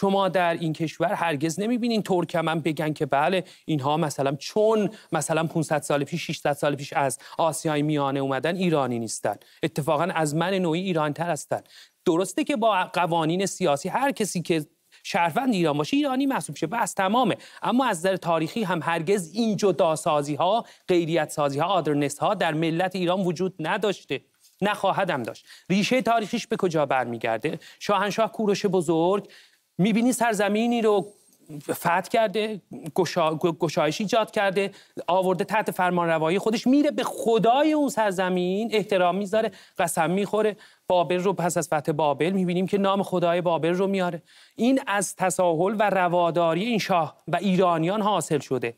شما در این کشور هرگز نمیبینین ترکمن بگن که بله اینها مثلا چون مثلا 500 سال پیش 600 سال پیش از آسیای میانه اومدن ایرانی نیستن اتفاقا از من نوعی تر هستن درسته که با قوانین سیاسی هر کسی که شهروند ایران باشه ایرانی محسوب شه بس تمامه اما از نظر تاریخی هم هرگز این سازی ها غیریت سازی ها آدرنس ها در ملت ایران وجود نداشته نخواهدم داشت ریشه تاریخیش به کجا برمیگرده شاهنشاه کوروش بزرگ میبینی سرزمینی رو فتح کرده گشایش ایجاد کرده آورده تحت روایی خودش میره به خدای اون سرزمین احترام میذاره قسم میخوره بابل رو پس از فتح بابل میبینیم که نام خدای بابل رو میاره این از تساهل و رواداری این شاه و ایرانیان حاصل شده